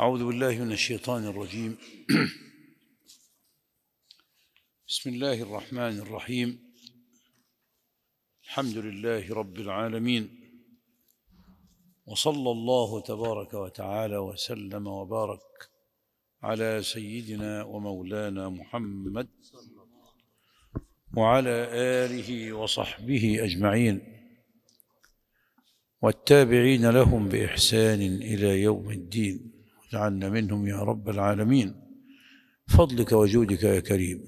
أعوذ بالله من الشيطان الرجيم بسم الله الرحمن الرحيم الحمد لله رب العالمين وصلى الله تبارك وتعالى وسلم وبارك على سيدنا ومولانا محمد وعلى آله وصحبه أجمعين والتابعين لهم بإحسان إلى يوم الدين اجعلنا منهم يا رب العالمين فضلك وجودك يا كريم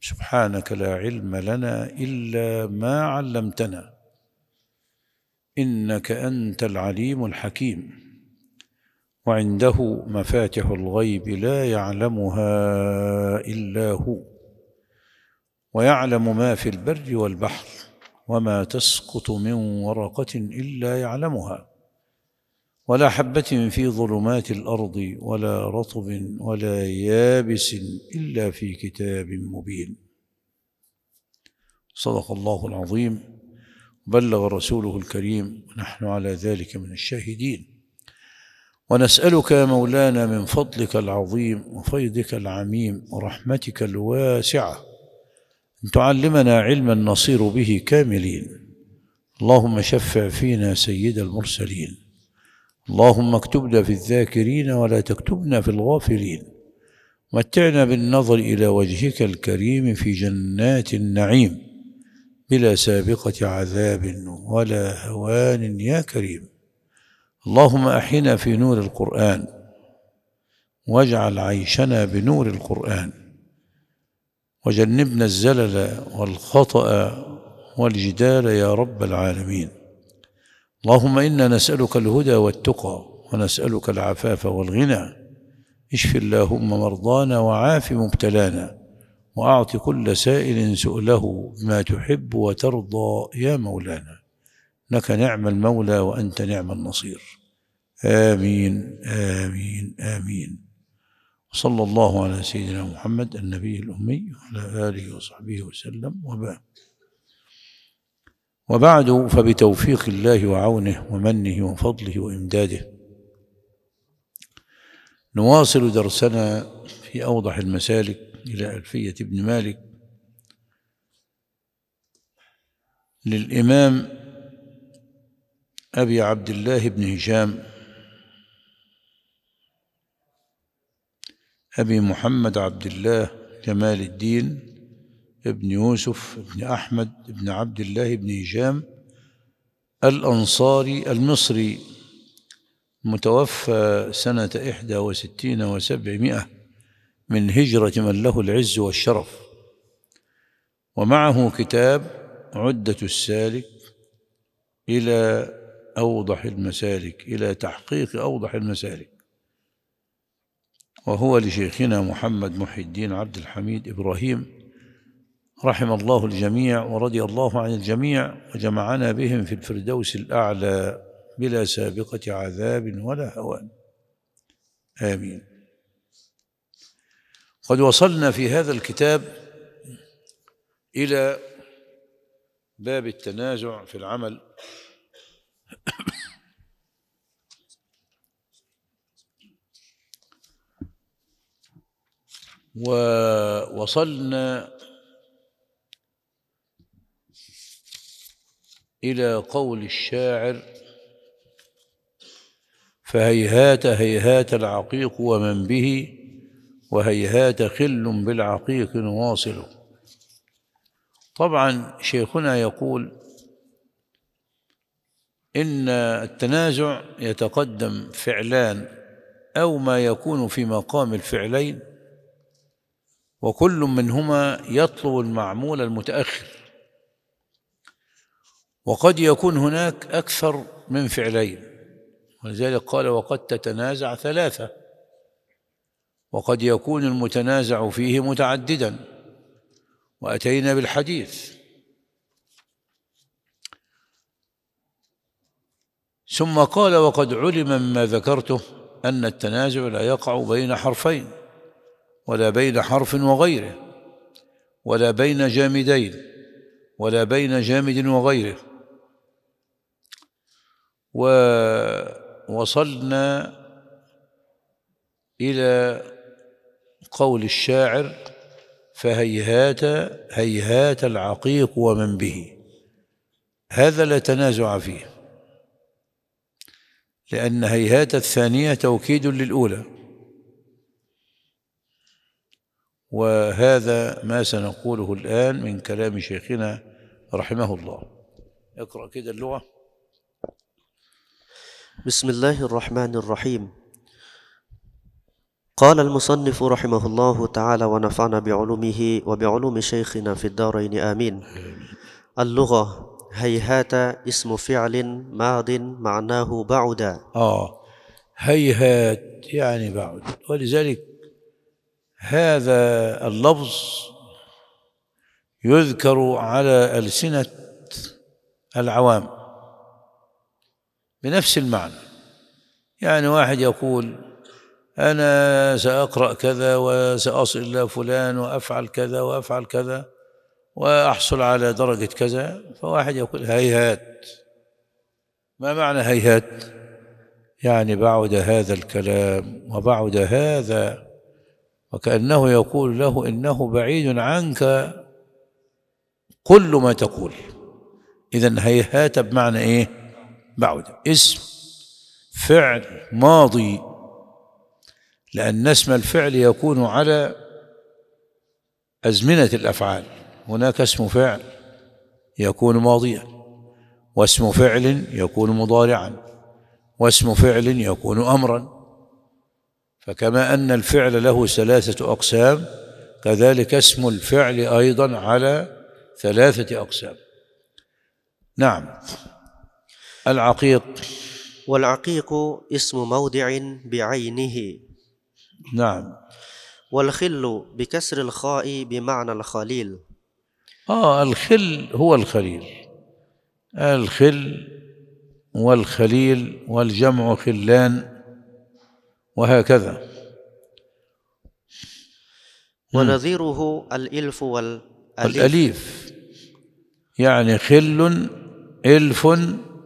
سبحانك لا علم لنا الا ما علمتنا انك انت العليم الحكيم وعنده مفاتح الغيب لا يعلمها الا هو ويعلم ما في البر والبحر وما تسقط من ورقه الا يعلمها ولا حبة في ظلمات الأرض ولا رطب ولا يابس إلا في كتاب مبين صدق الله العظيم بلغ رسوله الكريم ونحن على ذلك من الشاهدين ونسألك يا مولانا من فضلك العظيم وفيضك العميم ورحمتك الواسعة أن تعلمنا علما نصير به كاملين اللهم شفع فينا سيد المرسلين اللهم اكتبنا في الذاكرين ولا تكتبنا في الغافلين متعنا بالنظر إلى وجهك الكريم في جنات النعيم بلا سابقة عذاب ولا هوان يا كريم اللهم أحينا في نور القرآن واجعل عيشنا بنور القرآن وجنبنا الزلل والخطأ والجدال يا رب العالمين اللهم إنا نسألك الهدى والتقى ونسألك العفاف والغنى اشف اللهم مرضانا وعاف مبتلانا وأعط كل سائل سؤله بما تحب وترضى يا مولانا لك نعم المولى وأنت نعم النصير آمين آمين آمين صلى الله على سيدنا محمد النبي الأمي وعلى آله وصحبه وسلم وبارك وبعد فبتوفيق الله وعونه ومنه وفضله وامداده نواصل درسنا في اوضح المسالك الى الفيه ابن مالك للامام ابي عبد الله بن هشام ابي محمد عبد الله جمال الدين بن يوسف بن أحمد بن عبد الله بن هشام الأنصاري المصري متوفى سنة إحدى وستين وسبعمائة من هجرة من له العز والشرف ومعه كتاب عدة السالك إلى أوضح المسالك إلى تحقيق أوضح المسالك وهو لشيخنا محمد محي الدين عبد الحميد إبراهيم رحم الله الجميع ورضي الله عن الجميع وجمعنا بهم في الفردوس الأعلى بلا سابقة عذاب ولا هوان آمين قد وصلنا في هذا الكتاب إلى باب التنازع في العمل ووصلنا إلى قول الشاعر فهيهات هيهات العقيق ومن به وهيهات خل بالعقيق واصل طبعا شيخنا يقول إن التنازع يتقدم فعلان أو ما يكون في مقام الفعلين وكل منهما يطلب المعمول المتأخر وقد يكون هناك أكثر من فعلين ولذلك قال وقد تتنازع ثلاثة وقد يكون المتنازع فيه متعددا وأتينا بالحديث ثم قال وقد علم مما ذكرته أن التنازع لا يقع بين حرفين ولا بين حرف وغيره ولا بين جامدين ولا بين جامد وغيره ووصلنا إلى قول الشاعر فهيهات هيهات العقيق ومن به هذا لا تنازع فيه لأن هيهات الثانية توكيد للأولى وهذا ما سنقوله الآن من كلام شيخنا رحمه الله اقرأ كده اللغة بسم الله الرحمن الرحيم قال المصنف رحمه الله تعالى ونفعنا بعلومه وبعلوم شيخنا في الدارين آمين اللغة هيهات اسم فعل ماض معناه بعد آه هيهات يعني بعد ولذلك هذا اللفظ يذكر على ألسنة العوام بنفس المعنى يعني واحد يقول أنا سأقرأ كذا وسأصل إلى فلان وأفعل كذا وأفعل كذا وأحصل على درجة كذا فواحد يقول هيهات ما معنى هيهات يعني بعد هذا الكلام وبعد هذا وكأنه يقول له إنه بعيد عنك كل ما تقول إذا هيهات بمعنى إيه؟ بعد اسم فعل ماضي لأن اسم الفعل يكون على أزمنة الأفعال هناك اسم فعل يكون ماضيا واسم فعل يكون مضارعا واسم فعل يكون أمرا فكما أن الفعل له ثلاثة أقسام كذلك اسم الفعل أيضا على ثلاثة أقسام نعم العقيق والعقيق اسم موضع بعينه نعم والخل بكسر الخاء بمعنى الخليل آه الخل هو الخليل الخل والخليل والجمع خلان وهكذا ونظيره الإلف والأليف الأليف يعني خل إلف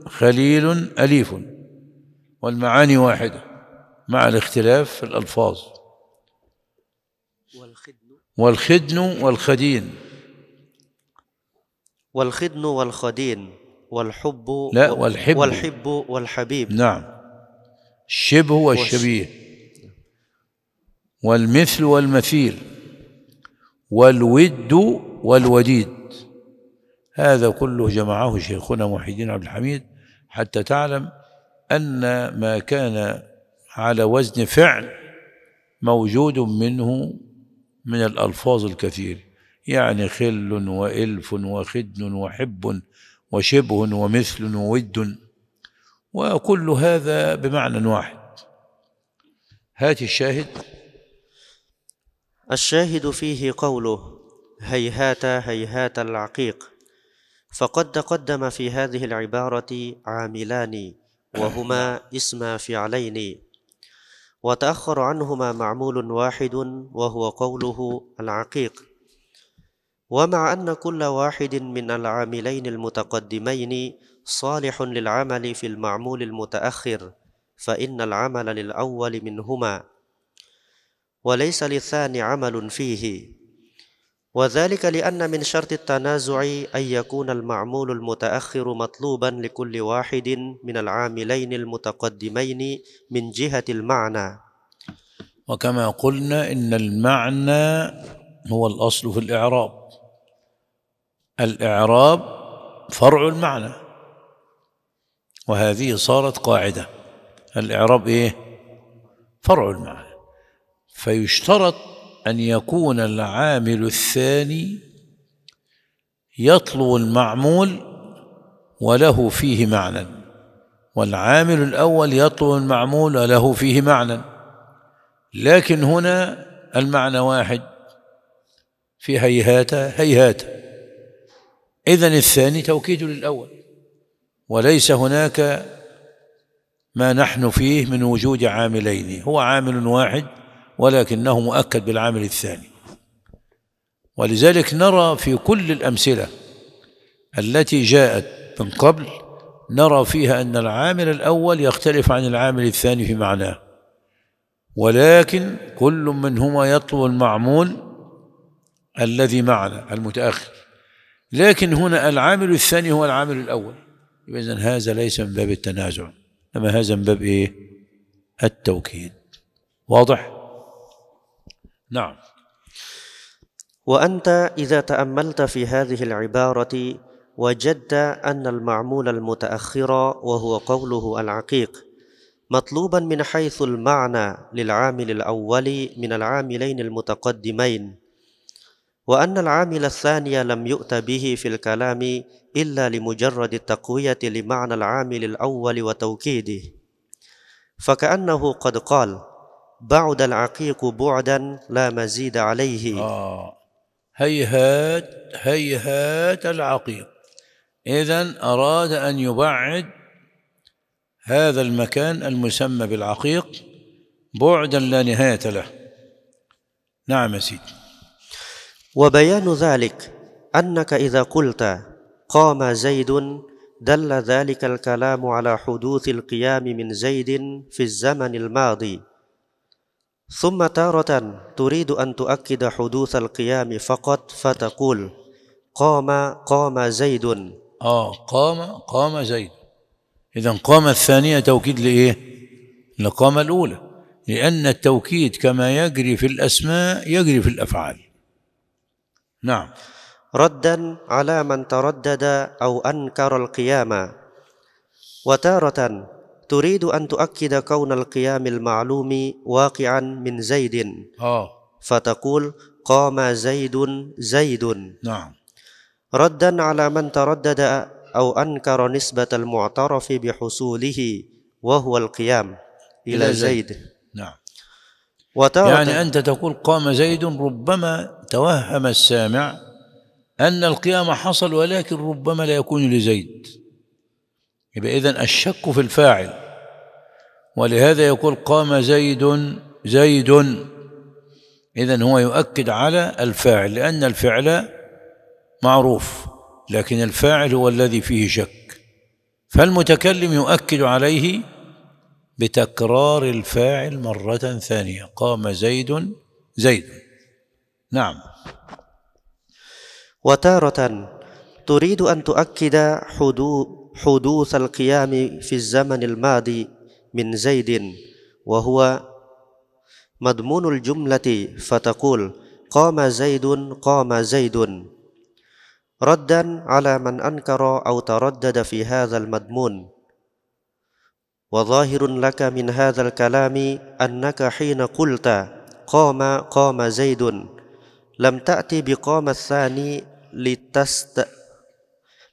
خليل أليف والمعاني واحدة مع الاختلاف في الألفاظ والخدن والخدين والخدن والخدين والحب لا والحب والحب والحبيب نعم الشبه والشبيه والمثل والمثيل والود والوديد هذا كله جمعه شيخنا محي الدين عبد الحميد حتى تعلم أن ما كان على وزن فعل موجود منه من الألفاظ الكثير يعني خل وإلف وخدن وحب وشبه ومثل وود وكل هذا بمعنى واحد هات الشاهد الشاهد فيه قوله هيهات هيهات العقيق فقد تقدم في هذه العبارة عاملان وهما اسم فعلين وتأخر عنهما معمول واحد وهو قوله العقيق ومع أن كل واحد من العاملين المتقدمين صالح للعمل في المعمول المتأخر فإن العمل للأول منهما وليس للثاني عمل فيه وذلك لأن من شرط التنازع أن يكون المعمول المتأخر مطلوبا لكل واحد من العاملين المتقدمين من جهة المعنى وكما قلنا إن المعنى هو الأصل في الإعراب الإعراب فرع المعنى وهذه صارت قاعدة الإعراب إيه؟ فرع المعنى فيشترط أن يكون العامل الثاني يطلب المعمول وله فيه معنى والعامل الأول يطلب المعمول وله فيه معنى لكن هنا المعنى واحد في هيهات هيهات إذن الثاني توكيد للأول وليس هناك ما نحن فيه من وجود عاملين هو عامل واحد ولكنه مؤكد بالعامل الثاني ولذلك نرى في كل الأمثلة التي جاءت من قبل نرى فيها أن العامل الأول يختلف عن العامل الثاني في معناه ولكن كل منهما يطلب المعمول الذي معنا المتأخر لكن هنا العامل الثاني هو العامل الأول إذن هذا ليس من باب التنازع إنما هذا من باب إيه التوكيد واضح؟ نعم وأنت إذا تأملت في هذه العبارة وجدت أن المعمول المتأخر وهو قوله العقيق مطلوبا من حيث المعنى للعامل الأول من العاملين المتقدمين وأن العامل الثاني لم يؤت به في الكلام إلا لمجرد التقوية لمعنى العامل الأول وتوكيده فكأنه قد قال بعد العقيق بعدا لا مزيد عليه آه. هيهات هيهات العقيق إذا أراد أن يبعد هذا المكان المسمى بالعقيق بعدا لا نهاية له نعم سيدي وبيان ذلك أنك إذا قلت قام زيد دل ذلك الكلام على حدوث القيام من زيد في الزمن الماضي ثم تارة تريد أن تؤكد حدوث القيام فقط فتقول قام قام زيد آه قام قام زيد إذا قام الثانية توكيد لإيه؟ لقام الأولى لأن التوكيد كما يجري في الأسماء يجري في الأفعال نعم ردا على من تردد أو أنكر القيامة وتارة تريد أن تؤكد كون القيام المعلوم واقعا من زيد آه. فتقول قام زيد زيد نعم ردا على من تردد أو أنكر نسبة المعترف بحصوله وهو القيام إلى زيد نعم وتارة يعني أنت تقول قام زيد ربما توهم السامع أن القيام حصل ولكن ربما لا يكون لزيد إذن الشك في الفاعل ولهذا يقول قام زيد زيد إذا هو يؤكد على الفاعل لأن الفعل معروف لكن الفاعل هو الذي فيه شك فالمتكلم يؤكد عليه بتكرار الفاعل مرة ثانية قام زيد زيد نعم وتارة تريد أن تؤكد حدوث القيام في الزمن الماضي من زيد وهو مضمون الجملة فتقول قام زيد قام زيد ردا على من أنكر أو تردد في هذا المضمون وظاهر لك من هذا الكلام أنك حين قلت قام قام زيد لم تأتي بقام الثاني لتست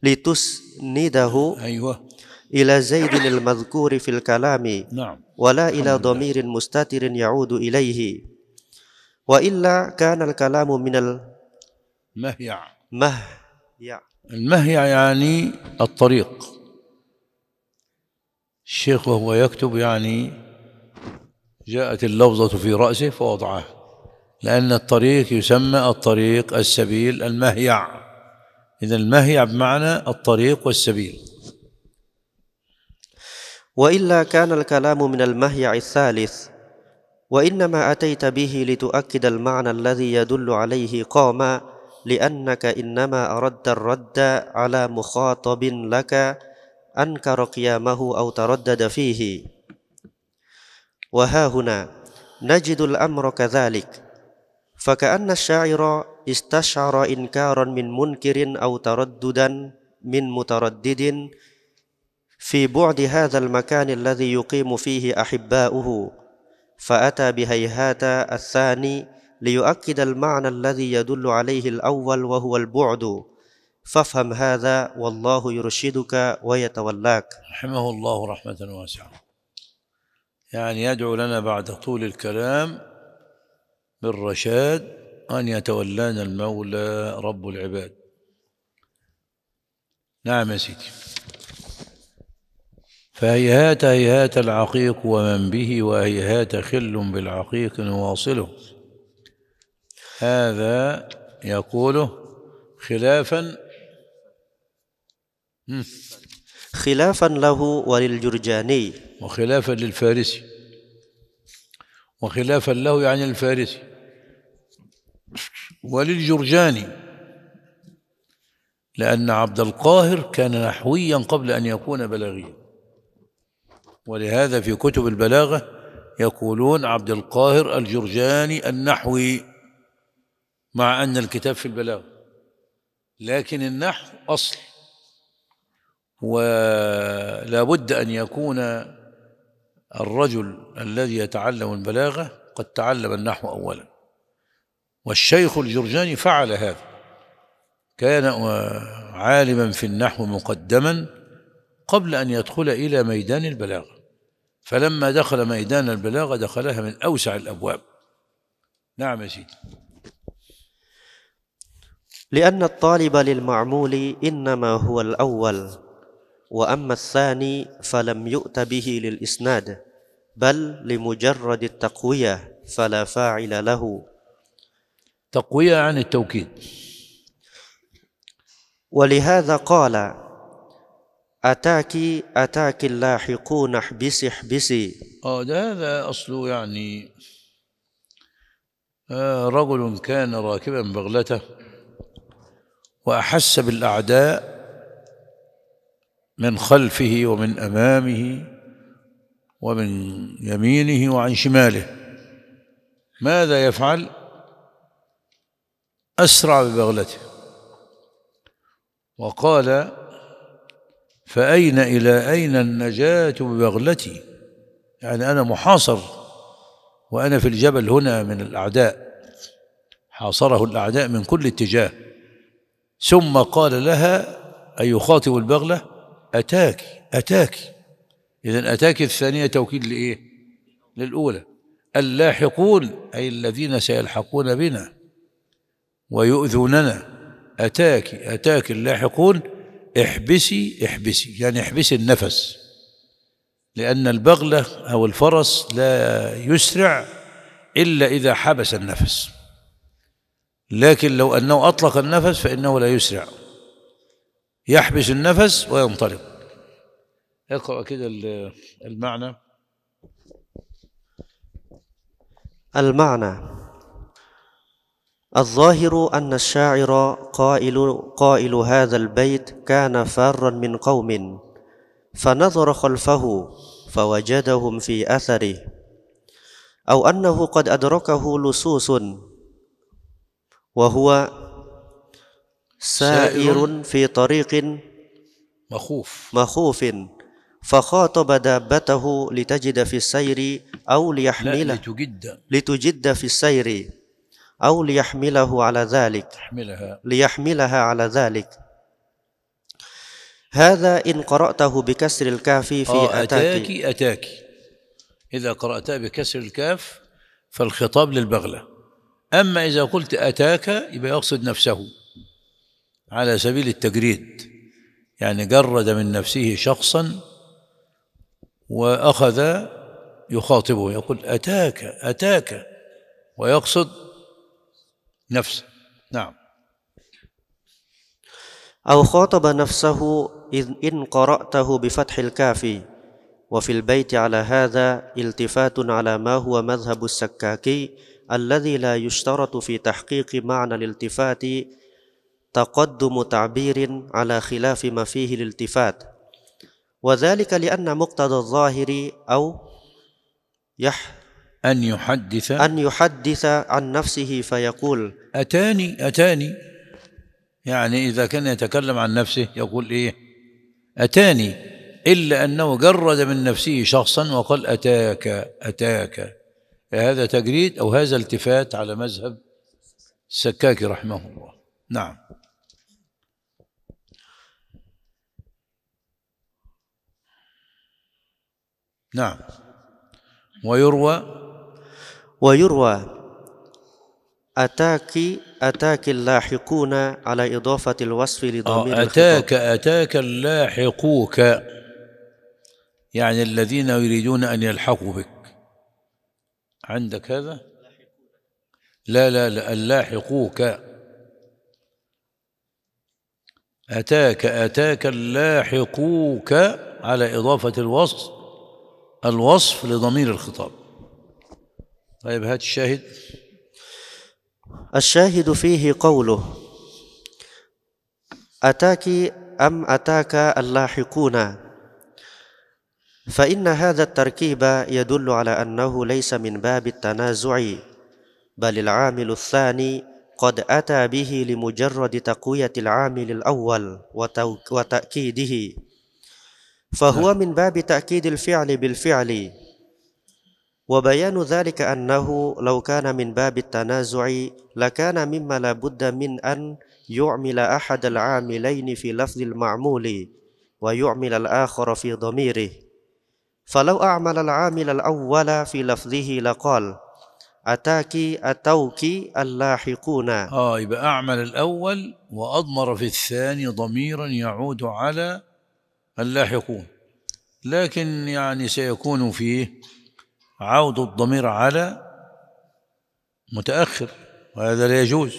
لتسنده أيوه إلى زيد المذكور في الكلام نعم. ولا إلى ضمير مستتر يعود إليه وإلا كان الكلام من المهيع مهيع المهيع يعني الطريق الشيخ وهو يكتب يعني جاءت اللفظة في رأسه فوضعه لأن الطريق يسمى الطريق السبيل المهيع إذا المهيع بمعنى الطريق والسبيل والا كان الكلام من المهيع الثالث وانما اتيت به لتؤكد المعنى الذي يدل عليه قام لانك انما اردت الرد على مخاطب لك انكر قيامه او تردد فيه وها هنا نجد الامر كذلك فكان الشاعر استشعر انكارا من منكر او ترددا من متردد في بعد هذا المكان الذي يقيم فيه احباؤه فاتى بهيهات الثاني ليؤكد المعنى الذي يدل عليه الاول وهو البعد فافهم هذا والله يرشدك ويتولاك رحمه الله رحمه واسعه يعني يدعو لنا بعد طول الكلام بالرشاد ان يتولانا المولى رب العباد نعم يا سيدي فهيهات هيهات العقيق ومن به وهيهات خل بالعقيق نواصله هذا يقوله خلافا خلافا له وللجرجاني وخلافا للفارسي وخلافا له يعني الفارسي وللجرجاني لأن عبد القاهر كان نحويا قبل أن يكون بلاغيا ولهذا في كتب البلاغة يقولون عبد القاهر الجرجاني النحوي مع أن الكتاب في البلاغة لكن النحو أصل ولا بد أن يكون الرجل الذي يتعلم البلاغة قد تعلم النحو أولا والشيخ الجرجاني فعل هذا كان عالما في النحو مقدما قبل أن يدخل إلى ميدان البلاغة فلما دخل ميدان البلاغة دخلها من أوسع الأبواب نعم يا سيدي لأن الطالب للمعمول إنما هو الأول وأما الثاني فلم يؤت به للإسناد بل لمجرد التقوية فلا فاعل له تقوية عن التوكيد ولهذا قال أتاك أتاك اللاحقون احبسي احبسي آه هذا أصله يعني آه رجل كان راكبا بغلته وأحس بالأعداء من خلفه ومن أمامه ومن يمينه وعن شماله ماذا يفعل؟ أسرع ببغلته وقال فأين إلى أين النجاة ببغلتي يعني أنا محاصر وأنا في الجبل هنا من الأعداء حاصره الأعداء من كل اتجاه ثم قال لها أي يخاطب البغلة أتاك أتاك إذا أتاك الثانية توكيد لإيه للأولى اللاحقون أي الذين سيلحقون بنا ويؤذوننا أتاك أتاك اللاحقون احبسي احبسي يعني احبسي النفس لأن البغلة أو الفرس لا يسرع إلا إذا حبس النفس لكن لو أنه أطلق النفس فإنه لا يسرع يحبس النفس وينطلق اقرأ كده المعنى المعنى الظاهر أن الشاعر قائل, قائل هذا البيت كان فارا من قوم فنظر خلفه فوجدهم في أثره أو أنه قد أدركه لصوص وهو سائر في طريق مخوف مخوف فخاطب دابته لتجد في السير أو ليحملها لتجد لتجد في السير أو ليحمله على ذلك يحملها. ليحملها على ذلك هذا إن قرأته بكسر الكاف في آه، أتاكي أتاكي إذا قرأتها بكسر الكاف فالخطاب للبغلة أما إذا قلت أتاك يبقى يقصد نفسه على سبيل التجريد يعني جرد من نفسه شخصا وأخذ يخاطبه يقول أتاك أتاك ويقصد نفسه نعم أو خاطب نفسه إذ إن قرأته بفتح الكافي وفي البيت على هذا التفات على ما هو مذهب السكاكي الذي لا يشترط في تحقيق معنى الالتفات تقدم تعبير على خلاف ما فيه الالتفات وذلك لأن مقتضى الظاهر أو يح أن يحدث أن يحدث عن نفسه فيقول أتاني أتاني يعني إذا كان يتكلم عن نفسه يقول إيه أتاني إلا أنه جرد من نفسه شخصا وقال أتاك أتاك هذا تجريد أو هذا التفات على مذهب السكاكي رحمه الله نعم نعم ويروى ويروى أتاك أتاك اللاحقون على إضافة الوصف لضمير آه، أتاك أتاك اللاحقوك يعني الذين يريدون أن يلحقوا بك عندك هذا؟ لا لا لا اللاحقوك أتاك أتاك اللاحقوك على إضافة الوصف الوصف لضمير الخطاب طيب هات الشاهد الشاهد فيه قوله أتاك أم أتاك اللاحقون فإن هذا التركيب يدل على أنه ليس من باب التنازع بل العامل الثاني قد أتى به لمجرد تقوية العامل الأول وتأكيده فهو نعم. من باب تأكيد الفعل بالفعل وبيان ذلك أنه لو كان من باب التنازع لكان مما لا بد من أن يعمل أحد العاملين في لفظ المعمول ويعمل الآخر في ضميره فلو أعمل العامل الأول في لفظه لقال أتاك أتوك اللاحقون آه يبقى أعمل الأول وأضمر في الثاني ضميرا يعود على اللاحقون لكن يعني سيكون فيه عود الضمير على متأخر وهذا لا يجوز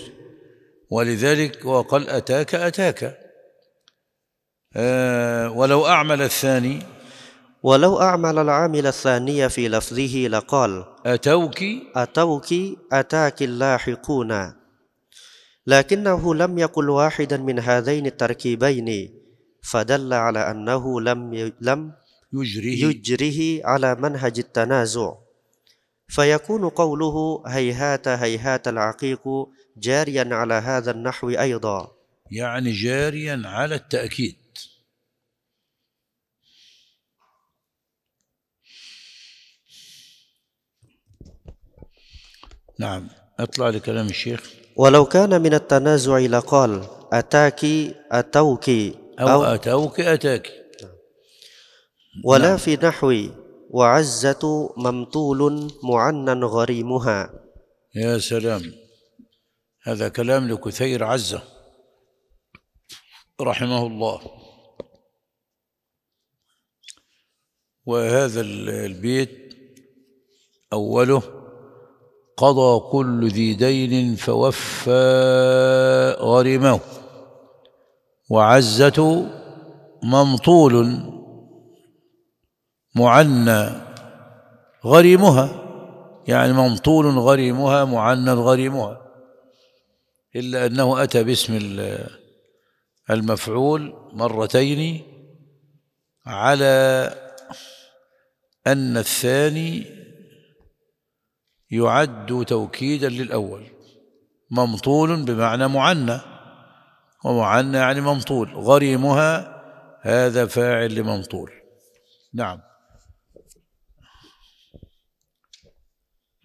ولذلك وقال أتاك أتاك أه ولو أعمل الثاني ولو أعمل العامل الثاني في لفظه لقال أتوك أتوك أتاك اللاحقون لكنه لم يقل واحدا من هذين التركيبين فدل على أنه لم لم يجره يجره على منهج التنازع فيكون قوله هيهات هيهات العقيق جاريا على هذا النحو أيضا يعني جاريا على التأكيد نعم اطلع لكلام الشيخ ولو كان من التنازع لقال أتاك أتوك أو, أو أتوك أتاك ولا نعم. في نحو وعزة ممطول معنا غريمها يا سلام هذا كلام لكثير عزة رحمه الله وهذا البيت أوله قضى كل ذي دين فوفى غريمه وعزة ممطول معنى غريمها يعني ممطول غريمها معنى غريمها إلا أنه أتى باسم المفعول مرتين على أن الثاني يعد توكيدا للأول ممطول بمعنى معنى ومعنى يعني ممطول غريمها هذا فاعل لممطول نعم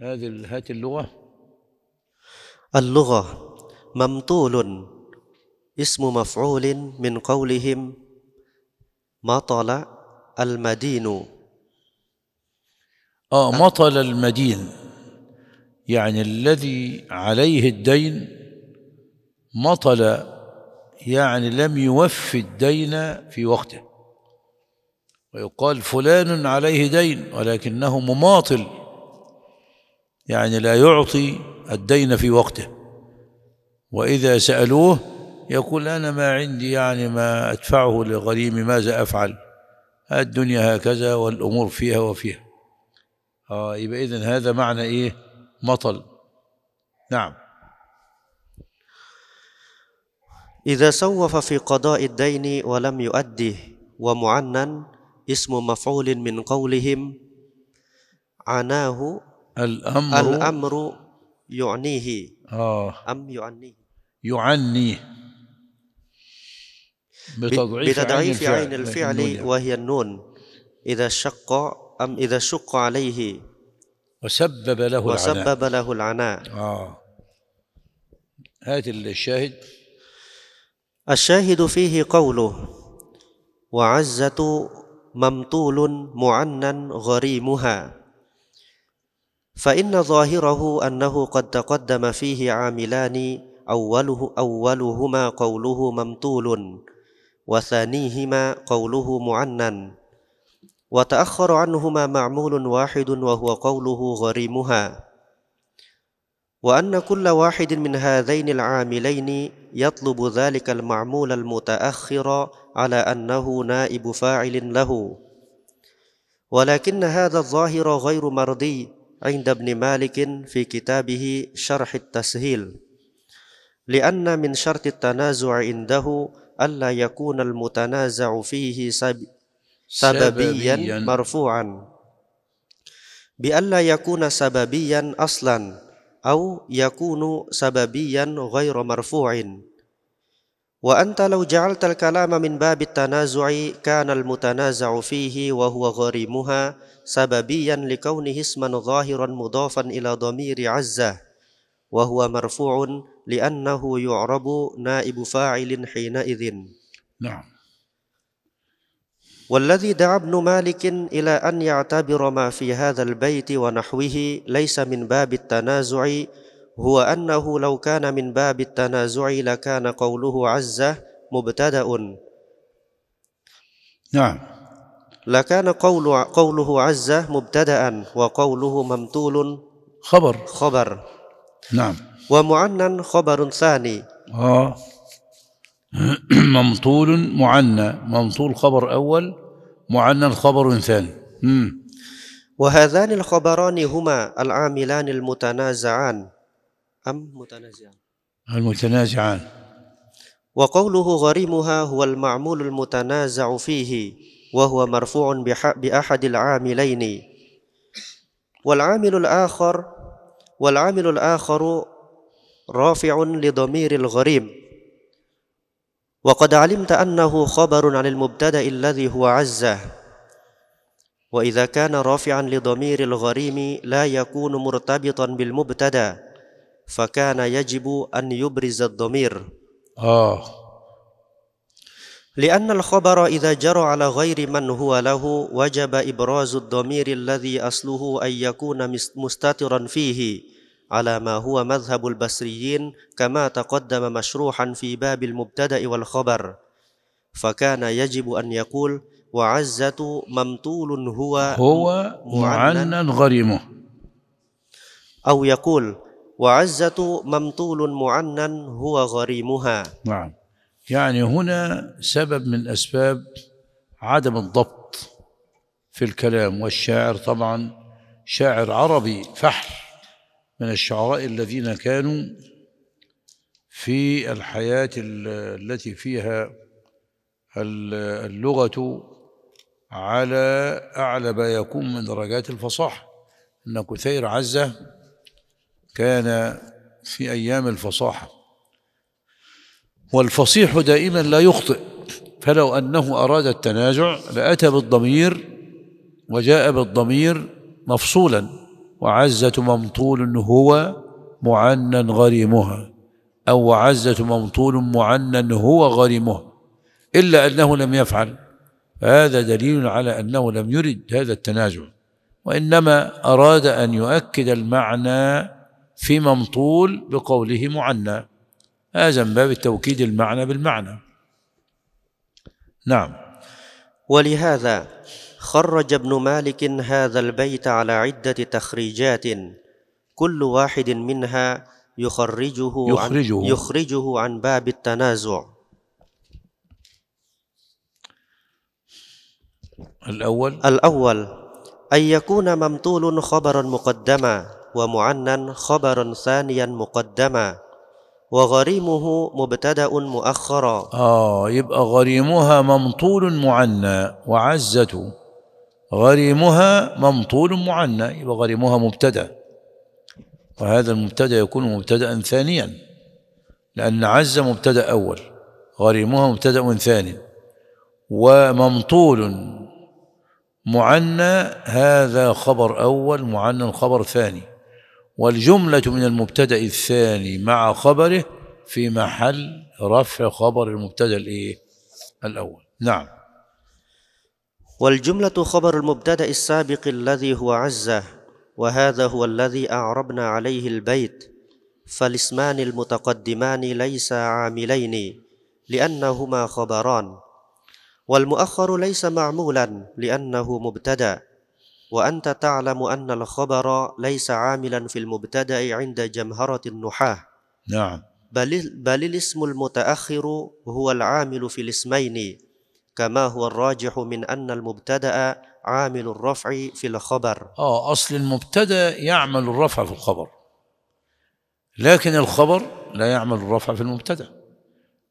هذه هات اللغة اللغة ممطول اسم مفعول من قولهم مطل المدين آه مطل المدين يعني الذي عليه الدين مطل يعني لم يوفي الدين في وقته ويقال فلان عليه دين ولكنه مماطل يعني لا يعطي الدين في وقته وإذا سألوه يقول أنا ما عندي يعني ما أدفعه لغريمي ماذا أفعل الدنيا هكذا والأمور فيها وفيها آه يبقى إذن هذا معنى إيه مطل نعم إذا سوف في قضاء الدين ولم يؤديه ومعنن اسم مفعول من قولهم عناه الأمر الأمر يعنيه آه أم يعنيه يعنيه بتضعيف, بتضعيف عين, عين الفعل, يعني. وهي النون إذا شق أم إذا شق عليه وسبب له العناء وسبب له العناء آه هات الشاهد الشاهد فيه قوله وعزة ممطول معنا غريمها فإن ظاهره أنه قد تقدم فيه عاملان أوله أولهما قوله ممطول وثانيهما قوله معنن وتأخر عنهما معمول واحد وهو قوله غريمها وأن كل واحد من هذين العاملين يطلب ذلك المعمول المتأخر على أنه نائب فاعل له ولكن هذا الظاهر غير مرضي عند ابن مالك في كتابه شرح التسهيل لأن من شرط التنازع عنده ألا يكون المتنازع فيه سببيا مرفوعا بألا يكون سببيا أصلا أو يكون سببيا غير مرفوع وأنت لو جعلت الكلام من باب التنازع كان المتنازع فيه وهو غريمها سببيا لكونه اسما ظاهرا مضافا إلى ضمير عزة وهو مرفوع لأنه يعرب نائب فاعل حينئذ نعم والذي دعا ابن مالك إلى أن يعتبر ما في هذا البيت ونحوه ليس من باب التنازع هو أنه لو كان من باب التنازع لكان قوله عز مبتدأ نعم لكان قول قوله عز مبتدأ وقوله ممتول خبر خبر نعم ومعنى خبر ثاني آه ممطول معنى ممطول خبر أول معنى خبر ثاني مم. وهذان الخبران هما العاملان المتنازعان أم متنازعان المتنازعان وقوله غريمها هو المعمول المتنازع فيه وهو مرفوع بأحد العاملين والعامل الآخر والعامل الآخر رافع لضمير الغريم وقد علمت أنه خبر عن المبتدأ الذي هو عزه وإذا كان رافعا لضمير الغريم لا يكون مرتبطا بالمبتدأ فكان يجب أن يبرز الضمير آه لأن الخبر إذا جرى على غير من هو له وجب إبراز الضمير الذي أصله أن يكون مستترا فيه على ما هو مذهب البصريين كما تقدم مشروحا في باب المبتدأ والخبر فكان يجب أن يقول وعزة ممطول هو هو معنى غريمه أو يقول وعزة ممطول معنا هو غريمها نعم يعني هنا سبب من أسباب عدم الضبط في الكلام والشاعر طبعا شاعر عربي فحل من الشعراء الذين كانوا في الحياة التي فيها اللغة على أعلى ما يكون من درجات الفصاحة أن كثير عزة كان في أيام الفصاحة والفصيح دائما لا يخطئ فلو أنه أراد التنازع لأتى بالضمير وجاء بالضمير مفصولا وعزة ممطول هو معنا غريمها أو وعزة ممطول معنا هو غريمها إلا أنه لم يفعل فهذا دليل على أنه لم يرد هذا التنازع وإنما أراد أن يؤكد المعنى في ممطول بقوله معنى هذا من باب التوكيد المعنى بالمعنى نعم ولهذا خرج ابن مالك هذا البيت على عدة تخريجات كل واحد منها يخرجه يخرجه عن, يخرجه عن باب التنازع الأول الأول أن يكون ممطول خبرا مقدما ومعنى خبرا ثانيا مقدما وغريمه مبتدا مؤخرا اه يبقى غريمها ممطول معنى وعزة غريمها ممطول معنى يبقى غريمها مبتدا وهذا المبتدا يكون مبتدا ثانيا لان عز مبتدا اول غريمها مبتدا ثاني وممطول معنى هذا خبر اول معنى خبر ثاني والجملة من المبتدأ الثاني مع خبره في محل رفع خبر المبتدأ الإيه؟ الأول نعم والجملة خبر المبتدأ السابق الذي هو عزة وهذا هو الذي أعربنا عليه البيت فالاسمان المتقدمان ليس عاملين لأنهما خبران والمؤخر ليس معمولا لأنه مبتدأ وأنت تعلم أن الخبر ليس عاملا في المبتدأ عند جمهرة النحاة نعم بل, بل الاسم المتأخر هو العامل في الاسمين كما هو الراجح من أن المبتدأ عامل الرفع في الخبر آه أصل المبتدأ يعمل الرفع في الخبر لكن الخبر لا يعمل الرفع في المبتدأ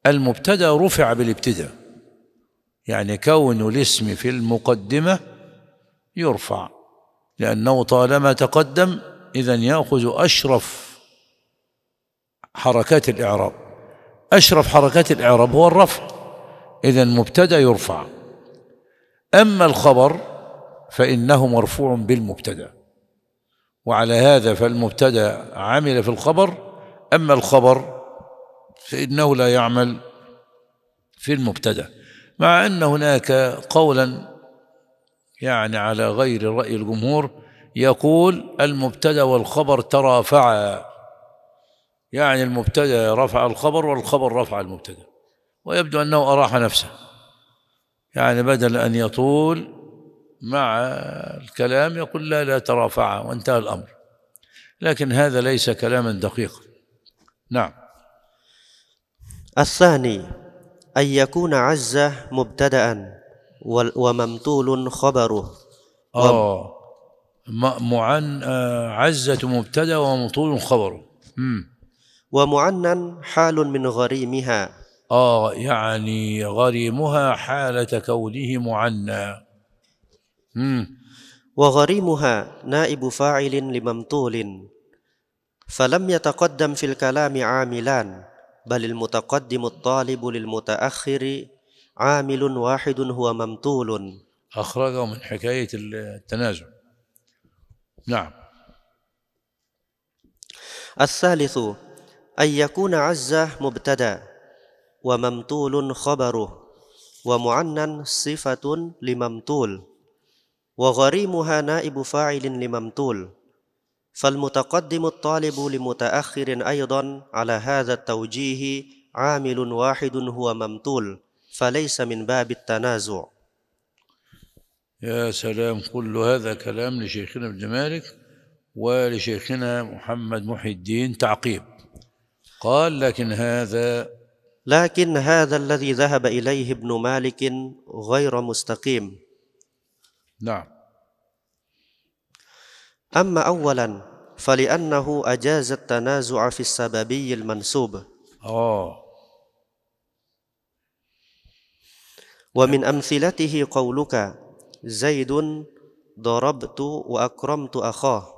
المبتدأ رفع بالابتداء يعني كون الاسم في المقدمه يرفع لأنه طالما تقدم إذا يأخذ أشرف حركات الإعراب أشرف حركات الإعراب هو الرفع إذا مبتدأ يرفع أما الخبر فإنه مرفوع بالمبتدأ وعلى هذا فالمبتدأ عمل في الخبر أما الخبر فإنه لا يعمل في المبتدأ مع أن هناك قولا يعني على غير رأي الجمهور يقول المبتدا والخبر ترافعا يعني المبتدا رفع الخبر والخبر رفع المبتدا ويبدو انه اراح نفسه يعني بدل ان يطول مع الكلام يقول لا لا ترافعا وانتهى الامر لكن هذا ليس كلاما دقيقا نعم الثاني ان يكون عزه مبتدا وممتول خبره اه معن آه، عزة مبتدا وممطول خبره مم. ومعنن حال من غريمها اه يعني غريمها حالة كونه معنى مم. وغريمها نائب فاعل لممطول فلم يتقدم في الكلام عاملان بل المتقدم الطالب للمتأخر عامل واحد هو ممتول أخرجه من حكاية التنازع نعم الثالث أن يكون عزة مبتدا وممتول خبره ومعنى صفة لممتول وغريمها نائب فاعل لممتول فالمتقدم الطالب لمتأخر أيضا على هذا التوجيه عامل واحد هو ممتول فليس من باب التنازع يا سلام كل هذا كلام لشيخنا ابن مالك ولشيخنا محمد محي الدين تعقيب قال لكن هذا لكن هذا الذي ذهب اليه ابن مالك غير مستقيم نعم اما اولا فلانه اجاز التنازع في السببي المنسوب اه ومن أمثلته قولك زيد ضربت وأكرمت أخاه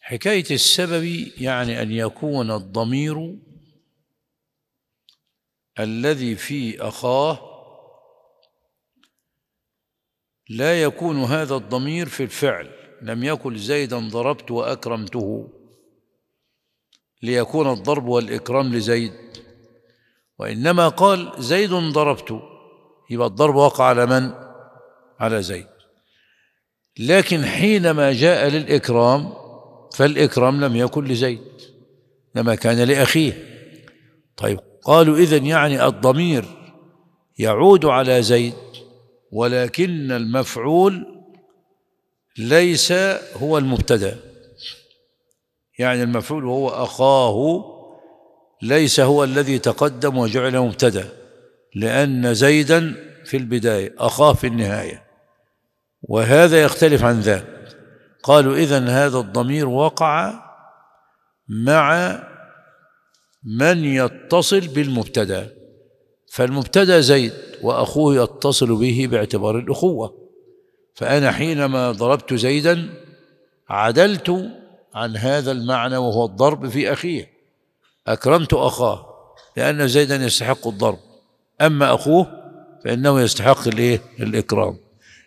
حكاية السبب يعني أن يكون الضمير الذي في أخاه لا يكون هذا الضمير في الفعل لم يكن زيدا ضربت وأكرمته ليكون الضرب والإكرام لزيد وإنما قال زيد ضربت يبقى الضرب وقع على من؟ على زيد لكن حينما جاء للإكرام فالإكرام لم يكن لزيد لما كان لأخيه طيب قالوا إذن يعني الضمير يعود على زيد ولكن المفعول ليس هو المبتدا يعني المفعول وهو أخاه ليس هو الذي تقدم وجعل مبتدا لأن زيدا في البداية أخاه في النهاية وهذا يختلف عن ذاك قالوا إذا هذا الضمير وقع مع من يتصل بالمبتدا فالمبتدا زيد واخوه يتصل به باعتبار الاخوه فانا حينما ضربت زيدا عدلت عن هذا المعنى وهو الضرب في اخيه اكرمت اخاه لان زيدا يستحق الضرب أما أخوه فإنه يستحق الإيه؟ الإكرام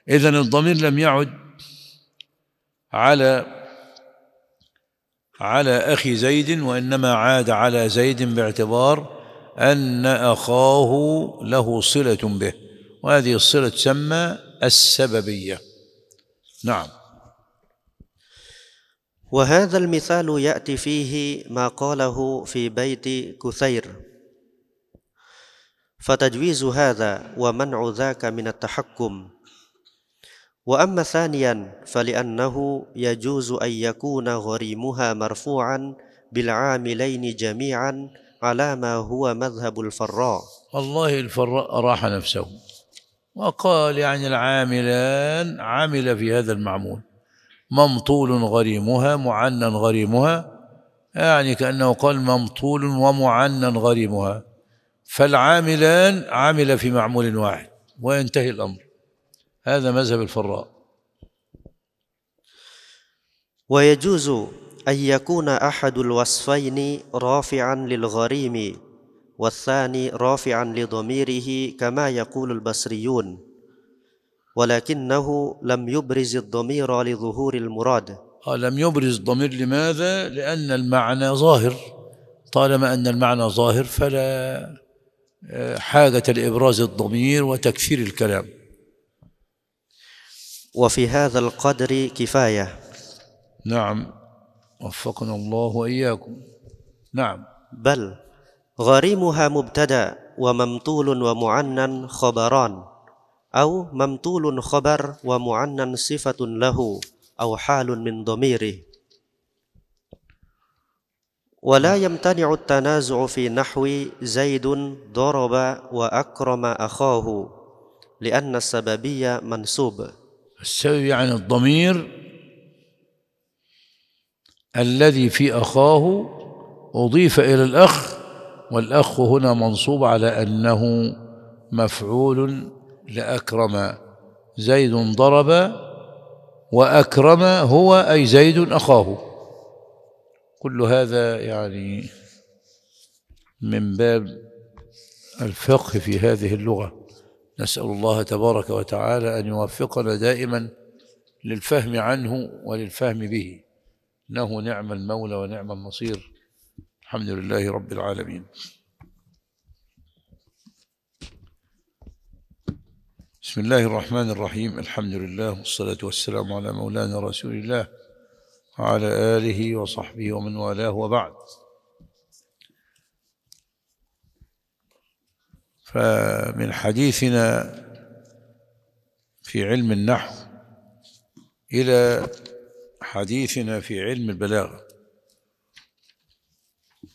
إذا الضمير لم يعد على على أخي زيد وإنما عاد على زيد باعتبار أن أخاه له صلة به وهذه الصلة تسمى السببية نعم وهذا المثال يأتي فيه ما قاله في بيت كثير فتجويز هذا ومنع ذاك من التحكم واما ثانيا فلانه يجوز ان يكون غريمها مرفوعا بالعاملين جميعا على ما هو مذهب الفراء والله الفراء راح نفسه وقال يعني العاملان عمل في هذا المعمول ممطول غريمها معنى غريمها يعني كأنه قال ممطول ومعنى غريمها فالعاملان عمل في معمول واحد وينتهي الأمر هذا مذهب الفراء ويجوز أن يكون أحد الوصفين رافعا للغريم والثاني رافعا لضميره كما يقول البصريون ولكنه لم يبرز الضمير لظهور المراد آه، لم يبرز الضمير لماذا؟ لأن المعنى ظاهر طالما أن المعنى ظاهر فلا حاجة لإبراز الضمير وتكثير الكلام وفي هذا القدر كفاية نعم وفقنا الله وإياكم نعم بل غريمها مبتدا وممطول ومعنن خبران أو ممطول خبر ومعنن صفة له أو حال من ضميره ولا يمتنع التنازع في نحو زيد ضرب واكرم اخاه لان السببيه منسوب السبب يعني الضمير الذي في اخاه اضيف الى الاخ والاخ هنا منصوب على انه مفعول لاكرم زيد ضرب واكرم هو اي زيد اخاه كل هذا يعني من باب الفقه في هذه اللغة نسأل الله تبارك وتعالى أن يوفقنا دائما للفهم عنه وللفهم به إنه نعم المولى ونعم النصير الحمد لله رب العالمين بسم الله الرحمن الرحيم الحمد لله والصلاة والسلام على مولانا رسول الله وعلى آله وصحبه ومن والاه وبعد فمن حديثنا في علم النحو إلى حديثنا في علم البلاغة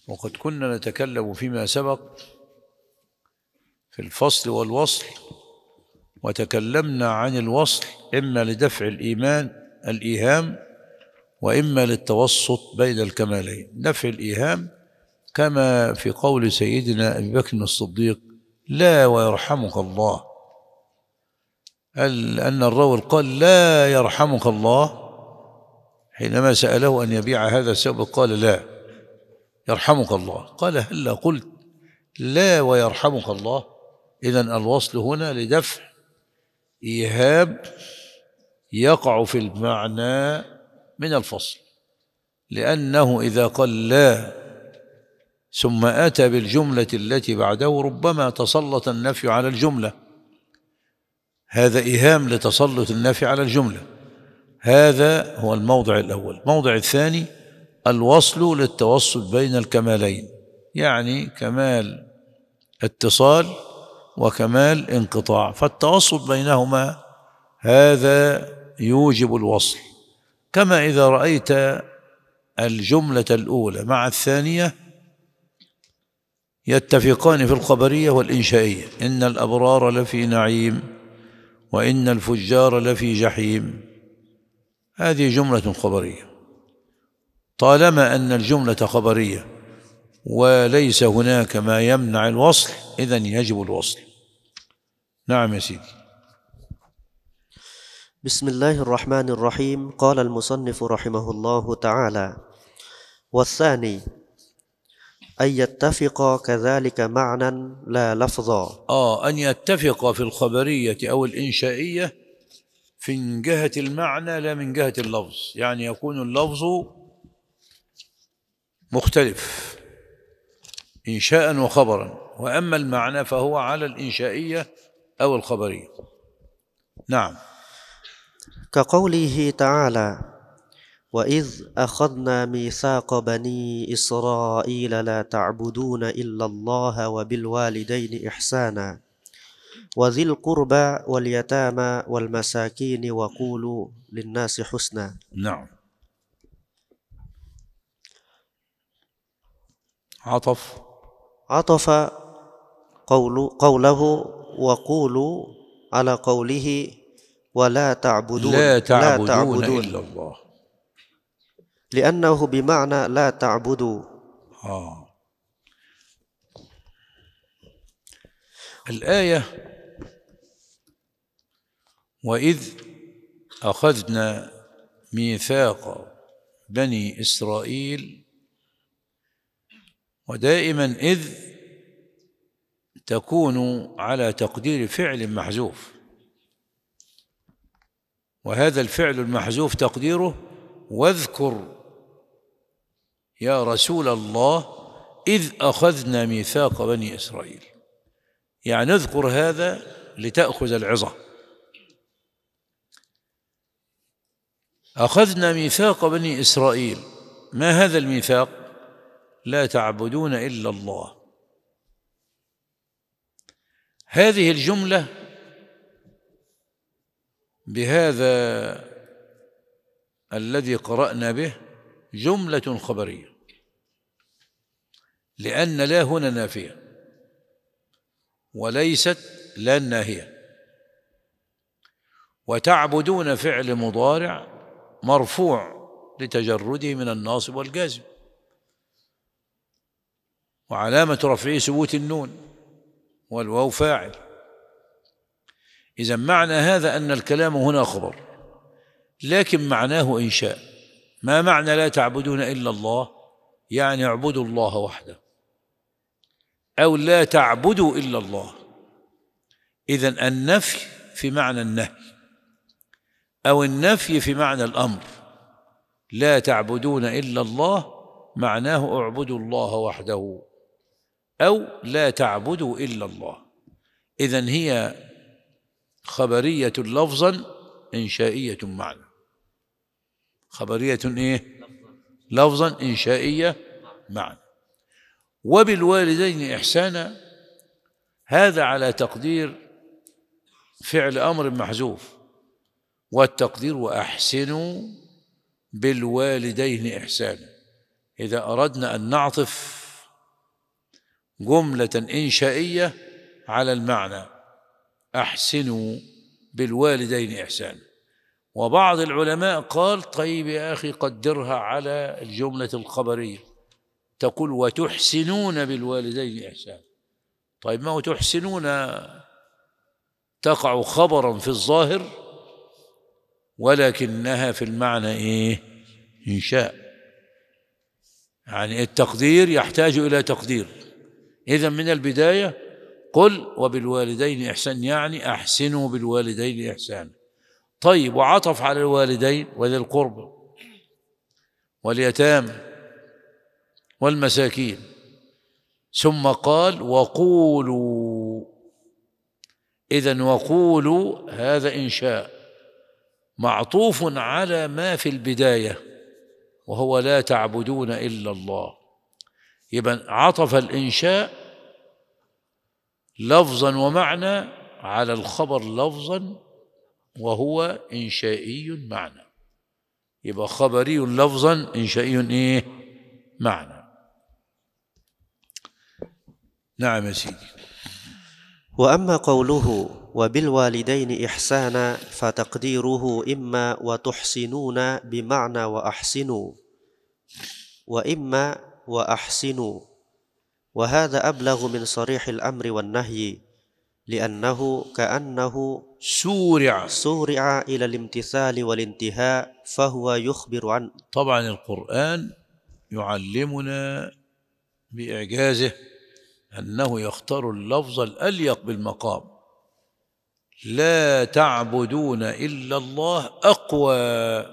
وقد كنا نتكلم فيما سبق في الفصل والوصل وتكلمنا عن الوصل إما لدفع الإيمان الإيهام واما للتوسط بين الكمالين نفي الايهام كما في قول سيدنا ابي بكر الصديق لا ويرحمك الله ان الراوي قال لا يرحمك الله حينما ساله ان يبيع هذا الثوب قال لا يرحمك الله قال هلا قلت لا ويرحمك الله اذا الوصل هنا لدفع ايهاب يقع في المعنى من الفصل لأنه إذا قال لا ثم أتى بالجملة التي بعده ربما تسلط النفي على الجملة هذا إيهام لتسلط النفي على الجملة هذا هو الموضع الأول الموضع الثاني الوصل للتوسط بين الكمالين يعني كمال اتصال وكمال انقطاع فالتوسط بينهما هذا يوجب الوصل كما إذا رأيت الجملة الأولى مع الثانية يتفقان في الخبرية والإنشائية إن الأبرار لفي نعيم وإن الفجار لفي جحيم هذه جملة خبرية طالما أن الجملة خبرية وليس هناك ما يمنع الوصل إذن يجب الوصل نعم يا سيدي بسم الله الرحمن الرحيم قال المصنف رحمه الله تعالى والثاني أن يتفق كذلك معنى لا لفظا آه أن يتفق في الخبرية أو الإنشائية في من جهة المعنى لا من جهة اللفظ يعني يكون اللفظ مختلف إنشاء وخبرا وأما المعنى فهو على الإنشائية أو الخبرية نعم كقوله تعالى واذ اخذنا ميثاق بني اسرائيل لا تعبدون الا الله وبالوالدين احسانا وذي القربى واليتامى والمساكين وقولوا للناس حسنا نعم عطف عطف قول قوله وقولوا على قوله ولا تعبدون لا تعبدون, لا تعبدون إلا الله لأنه بمعنى لا تعبدوا آه. الآية وإذ أخذنا ميثاق بني إسرائيل ودائما إذ تكون على تقدير فعل محذوف وهذا الفعل المحذوف تقديره واذكر يا رسول الله إذ أخذنا ميثاق بني إسرائيل يعني اذكر هذا لتأخذ العظة أخذنا ميثاق بني إسرائيل ما هذا الميثاق لا تعبدون إلا الله هذه الجملة بهذا الذي قرأنا به جملة خبرية لأن لا هنا نافية وليست لا ناهية وتعبدون فعل مضارع مرفوع لتجرده من الناصب والجازم وعلامة رفعه سبوت النون والواو فاعل إذا معنى هذا أن الكلام هنا خبر لكن معناه إنشاء ما معنى لا تعبدون إلا الله يعني اعبدوا الله وحده أو لا تعبدوا إلا الله إذا النفي في معنى النهي أو النفي في معنى الأمر لا تعبدون إلا الله معناه اعبدوا الله وحده أو لا تعبدوا إلا الله إذا هي خبرية لفظا إنشائية معنى خبرية إيه لفظا إنشائية معنى وبالوالدين إحسانا هذا على تقدير فعل أمر محذوف والتقدير وأحسنوا بالوالدين إحسانا إذا أردنا أن نعطف جملة إنشائية على المعنى أحسنوا بالوالدين إحسانا وبعض العلماء قال طيب يا أخي قدرها على الجملة الخبرية تقول وتحسنون بالوالدين إحسانا طيب ما وتحسنون تقع خبرا في الظاهر ولكنها في المعنى إيه إنشاء يعني التقدير يحتاج إلى تقدير إذا من البداية قل وبالوالدين إحسان يعني أحسنوا بالوالدين إحسانا طيب وعطف على الوالدين وذي القرب واليتامى والمساكين ثم قال وقولوا إذا وقولوا هذا إنشاء معطوف على ما في البداية وهو لا تعبدون إلا الله يبقى عطف الإنشاء لفظا ومعنى على الخبر لفظا وهو إنشائي معنى يبقى خبري لفظا إنشائي إيه معنى نعم يا سيدي وأما قوله وبالوالدين إحسانا فتقديره إما وتحسنون بمعنى وأحسنوا وإما وأحسنوا وهذا أبلغ من صريح الأمر والنهي لأنه كأنه سورع سورع إلى الامتثال والانتهاء فهو يخبر عن طبعا القرآن يعلمنا بإعجازه أنه يختار اللفظ الأليق بالمقام لا تعبدون إلا الله أقوى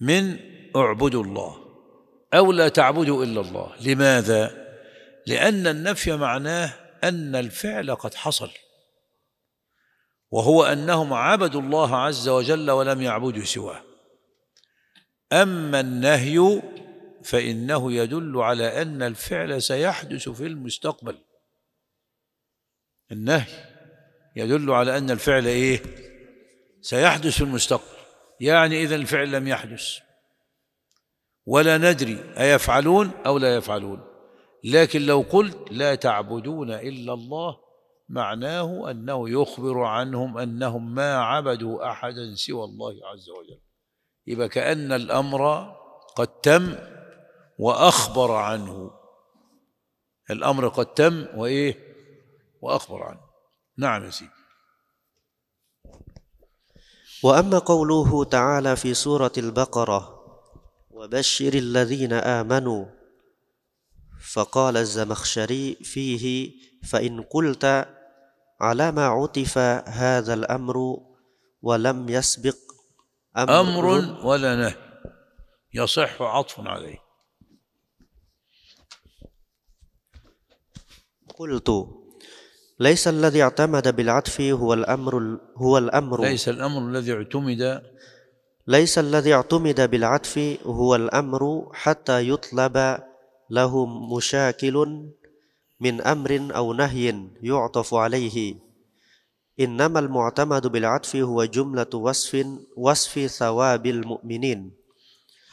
من اعبدوا الله أو لا تعبدوا إلا الله لماذا؟ لأن النفي معناه أن الفعل قد حصل وهو أنهم عبدوا الله عز وجل ولم يعبدوا سواه أما النهي فإنه يدل على أن الفعل سيحدث في المستقبل النهي يدل على أن الفعل إيه سيحدث في المستقبل يعني إذا الفعل لم يحدث ولا ندري أيفعلون أو لا يفعلون لكن لو قلت لا تعبدون إلا الله معناه أنه يخبر عنهم أنهم ما عبدوا أحدا سوى الله عز وجل يبقى كأن الأمر قد تم وأخبر عنه الأمر قد تم وإيه وأخبر عنه نعم يا سيدي وأما قوله تعالى في سورة البقرة وبشر الذين آمنوا فقال الزمخشري فيه فإن قلت على ما عطف هذا الأمر ولم يسبق أمر, أمر ولا نهي يصح عطف عليه قلت ليس الذي اعتمد بالعطف هو الأمر هو الأمر ليس الأمر الذي اعتمد ليس الذي اعتمد بالعطف هو الأمر حتى يطلب له مشاكل من أمر أو نهي يعطف عليه إنما المعتمد بالعطف هو جملة وصف وصف ثواب المؤمنين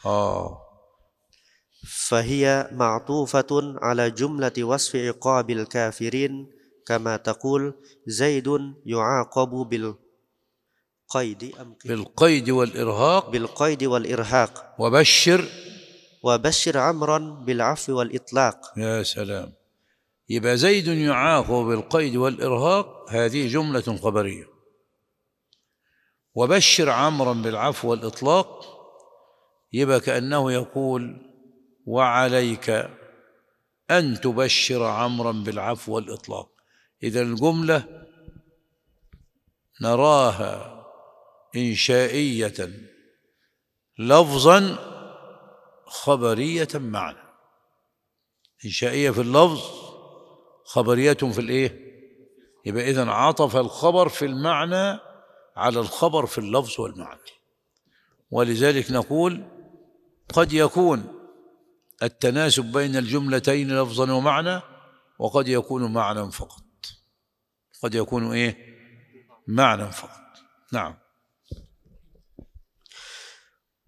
آه. فهي معطوفة على جملة وصف عقاب الكافرين كما تقول زيد يعاقب بال بالقيد أم قيد بالقيد والإرهاق بالقيد والإرهاق وبشر وبشر عمرا بالعفو والإطلاق يا سلام يبقى زيد يعاف بالقيد والإرهاق هذه جملة خبرية وبشر عمرا بالعفو والإطلاق يبقى كأنه يقول وعليك أن تبشر عمرا بالعفو والإطلاق إذا الجملة نراها إنشائية لفظا خبرية معنى إنشائية في اللفظ خبرية في الإيه؟ يبقى إذا عطف الخبر في المعنى على الخبر في اللفظ والمعنى ولذلك نقول قد يكون التناسب بين الجملتين لفظا ومعنى وقد يكون معنى فقط قد يكون ايه معنى فقط نعم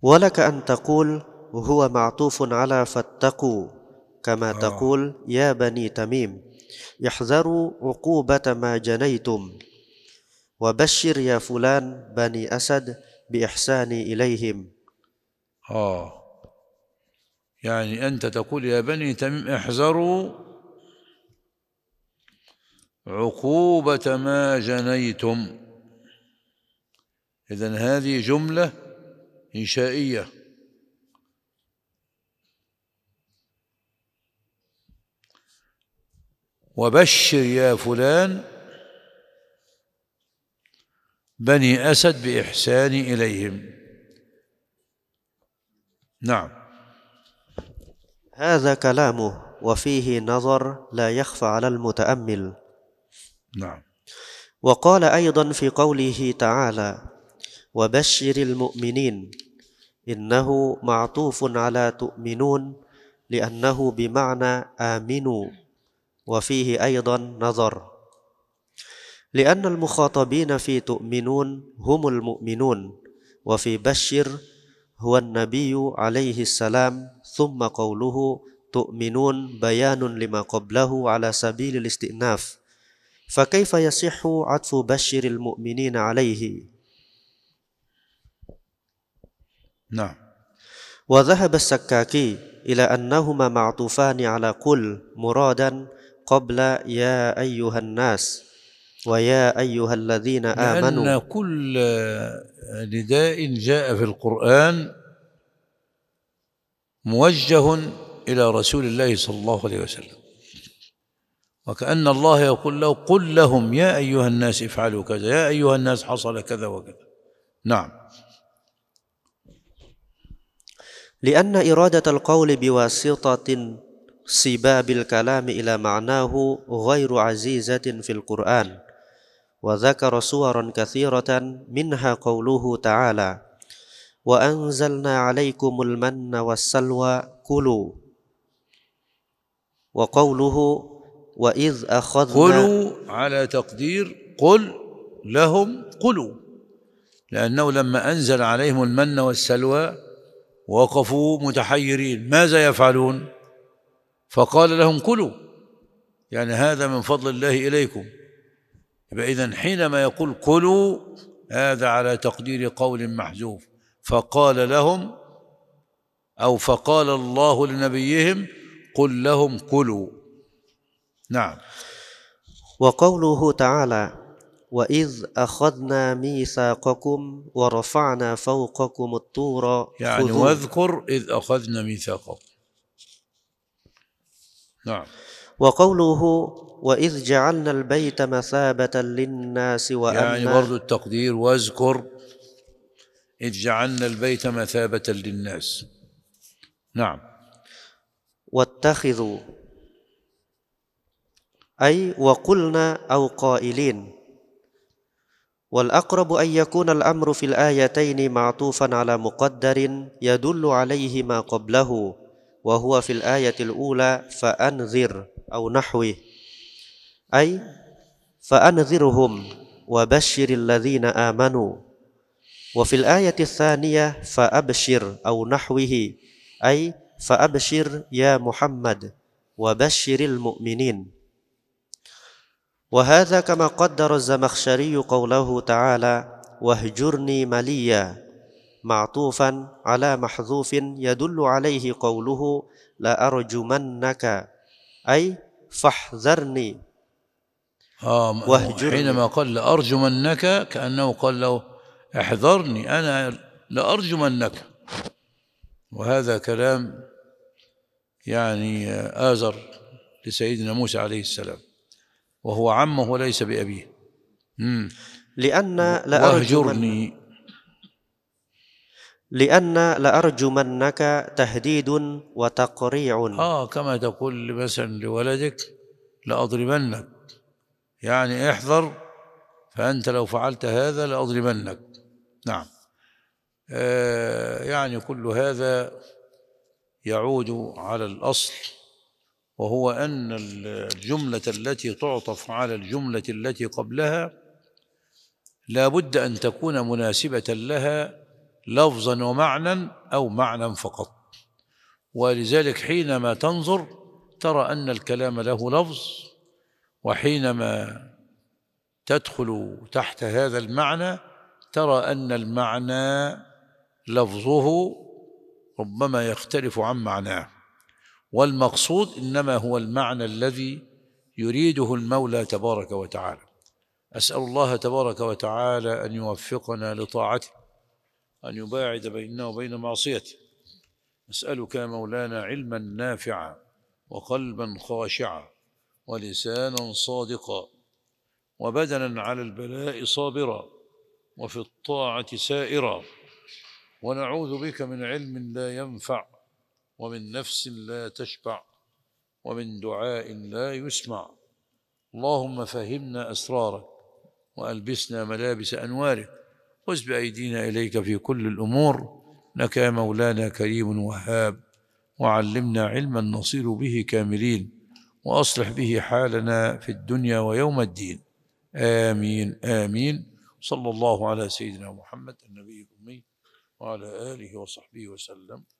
ولك أن تقول هو معطوف على فاتقوا كما آه. تقول يا بني تميم احذروا عقوبة ما جنيتم وبشر يا فلان بني أسد بإحساني إليهم آه يعني أنت تقول يا بني تميم احذروا عقوبة ما جنيتم إذن هذه جملة إنشائية وبشر يا فلان بني أسد بإحسان إليهم نعم هذا كلامه وفيه نظر لا يخفى على المتأمل نعم وقال أيضا في قوله تعالى وبشر المؤمنين إنه معطوف على تؤمنون لأنه بمعنى آمنوا وفيه أيضا نظر لأن المخاطبين في تؤمنون هم المؤمنون وفي بشر هو النبي عليه السلام ثم قوله تؤمنون بيان لما قبله على سبيل الاستئناف فكيف يصح عطف بشر المؤمنين عليه نعم وذهب السكاكي إلى أنهما معطوفان على قل مرادا قبل يا أيها الناس ويا أيها الذين آمنوا لأن كل نداء جاء في القرآن موجه إلى رسول الله صلى الله عليه وسلم وكأن الله يقول له قل لهم يا أيها الناس افعلوا كذا يا أيها الناس حصل كذا وكذا نعم لأن إرادة القول بواسطة سباب الكلام إلى معناه غير عزيزة في القرآن وذكر صورا كثيرة منها قوله تعالى وأنزلنا عليكم المن والسلوى كلوا وقوله وإذ أخذنا قلوا على تقدير قل لهم قلوا لأنه لما أنزل عليهم المن والسلوى وقفوا متحيرين ماذا يفعلون فقال لهم كلوا يعني هذا من فضل الله إليكم إذا حينما يقول كلوا هذا على تقدير قول محذوف فقال لهم أو فقال الله لنبيهم قل لهم كلوا نعم وقوله تعالى وإذ أخذنا ميثاقكم ورفعنا فوقكم الطور يعني واذكر إذ أخذنا ميثاقكم نعم وقوله وإذ جعلنا البيت مثابة للناس وأمنا يعني برضو التقدير واذكر إذ جعلنا البيت مثابة للناس نعم واتخذوا أي وقلنا أو قائلين والاقرب ان يكون الامر في الايتين معطوفا على مقدر يدل عليه ما قبله وهو في الايه الاولى فانذر او نحوه اي فانذرهم وبشر الذين امنوا وفي الايه الثانيه فابشر او نحوه اي فابشر يا محمد وبشر المؤمنين وهذا كما قدر الزمخشري قوله تعالى واهجرني مليا معطوفا على محذوف يدل عليه قوله لأرجمنك أي فاحذرني آه حينما قال لأرجمنك كأنه قال له احذرني أنا لأرجمنك وهذا كلام يعني آزر لسيدنا موسى عليه السلام وهو عمه وليس بأبيه مم. لأن لأرجمنك لأن لأرجمنك تهديد وتقريع آه كما تقول مثلا لولدك لأضربنك يعني احذر فأنت لو فعلت هذا لأضربنك نعم آه يعني كل هذا يعود على الأصل وهو أن الجملة التي تعطف على الجملة التي قبلها لا بد أن تكون مناسبة لها لفظا ومعنى أو معنى فقط ولذلك حينما تنظر ترى أن الكلام له لفظ وحينما تدخل تحت هذا المعنى ترى أن المعنى لفظه ربما يختلف عن معناه والمقصود انما هو المعنى الذي يريده المولى تبارك وتعالى اسال الله تبارك وتعالى ان يوفقنا لطاعته ان يباعد بيننا وبين معصيته نسالك يا مولانا علما نافعا وقلبا خاشعا ولسانا صادقا وبدنا على البلاء صابرا وفي الطاعه سائرا ونعوذ بك من علم لا ينفع ومن نفس لا تشبع ومن دعاء لا يسمع اللهم فهمنا اسرارك والبسنا ملابس انوارك خذ بايدينا اليك في كل الامور انك يا مولانا كريم وهاب وعلمنا علما نصير به كاملين واصلح به حالنا في الدنيا ويوم الدين امين امين صلى الله على سيدنا محمد النبي الامي وعلى اله وصحبه وسلم